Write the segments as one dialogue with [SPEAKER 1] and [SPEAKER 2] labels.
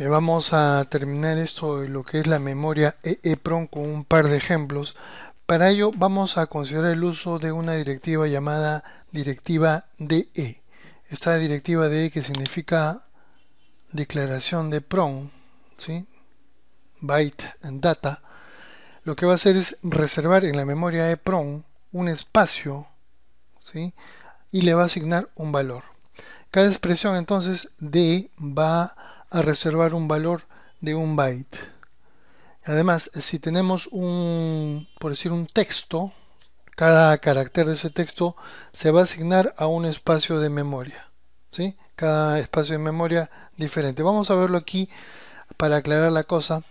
[SPEAKER 1] Eh, vamos a terminar esto de lo que es la memoria EEPROM con un par de ejemplos. Para ello vamos a considerar el uso de una directiva llamada directiva DE. Esta directiva DE que significa declaración de PROM, ¿sí? byte data, lo que va a hacer es reservar en la memoria EEPROM un espacio ¿sí? y le va a asignar un valor. Cada expresión entonces DE va a a reservar un valor de un byte. Además, si tenemos un, por decir, un texto, cada carácter de ese texto se va a asignar a un espacio de memoria. ¿sí? Cada espacio de memoria diferente. Vamos a verlo aquí para aclarar la cosa.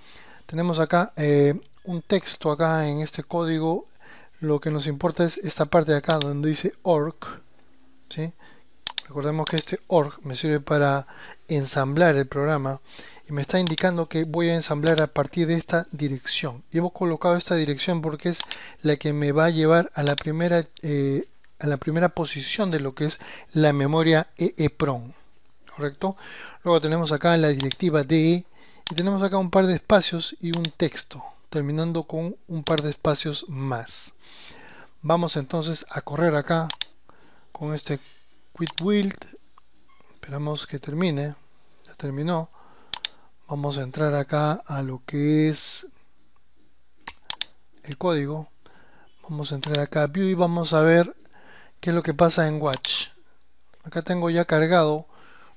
[SPEAKER 1] Tenemos acá eh, un texto, acá en este código. Lo que nos importa es esta parte de acá donde dice org. ¿sí? Recordemos que este org me sirve para ensamblar el programa y me está indicando que voy a ensamblar a partir de esta dirección. Y hemos colocado esta dirección porque es la que me va a llevar a la primera, eh, a la primera posición de lo que es la memoria EEPROM. ¿Correcto? Luego tenemos acá la directiva DE y tenemos acá un par de espacios y un texto, terminando con un par de espacios más. Vamos entonces a correr acá con este with build esperamos que termine ya terminó vamos a entrar acá a lo que es el código vamos a entrar acá a view y vamos a ver qué es lo que pasa en watch acá tengo ya cargado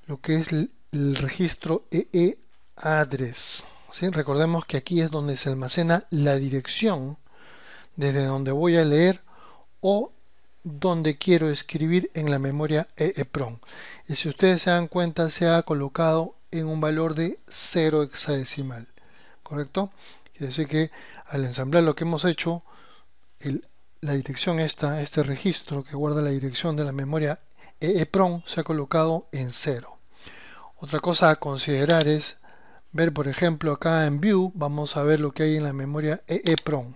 [SPEAKER 1] lo que es el, registro EE e address recordemos que aquí es donde se almacena la dirección desde donde voy a leer o donde quiero escribir en la memoria EEPROM. Y si ustedes se dan cuenta, se ha colocado en un valor de 0 hexadecimal. ¿Correcto? Quiere decir que al ensamblar lo que hemos hecho, la dirección esta, este registro que guarda la dirección de la memoria EEPROM se ha colocado en 0. Otra cosa a considerar es ver, por ejemplo, acá en View, vamos a ver lo que hay en la memoria EEPROM.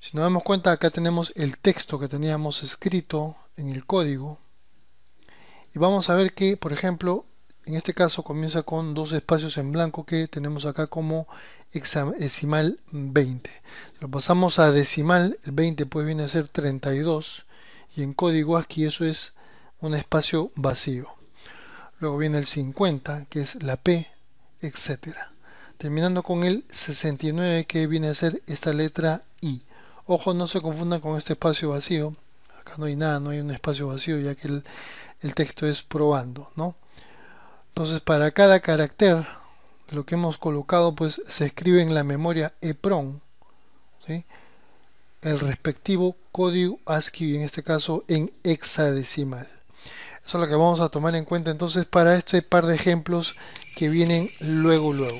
[SPEAKER 1] Si nos damos cuenta, acá tenemos el texto que teníamos escrito en el código. Y vamos a ver que, por ejemplo, en este caso comienza con dos espacios en blanco que tenemos acá como decimal 20. Si lo pasamos a decimal, el 20 pues viene a ser 32 y en código ASCII eso es un espacio vacío. Luego viene el 50 que es la P, etc. Terminando con el 69 que viene a ser esta letra I. Ojo, no se confundan con este espacio vacío. Acá no hay nada, no hay un espacio vacío, ya que el, texto es probando, ¿no? Entonces, para cada carácter, lo que hemos colocado, pues se escribe en la memoria EPROM, el respectivo código ASCII, en este caso en hexadecimal. Eso es lo que vamos a tomar en cuenta entonces para este par de ejemplos que vienen luego, luego.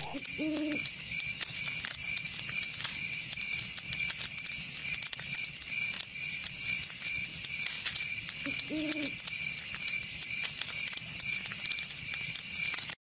[SPEAKER 1] Gracias.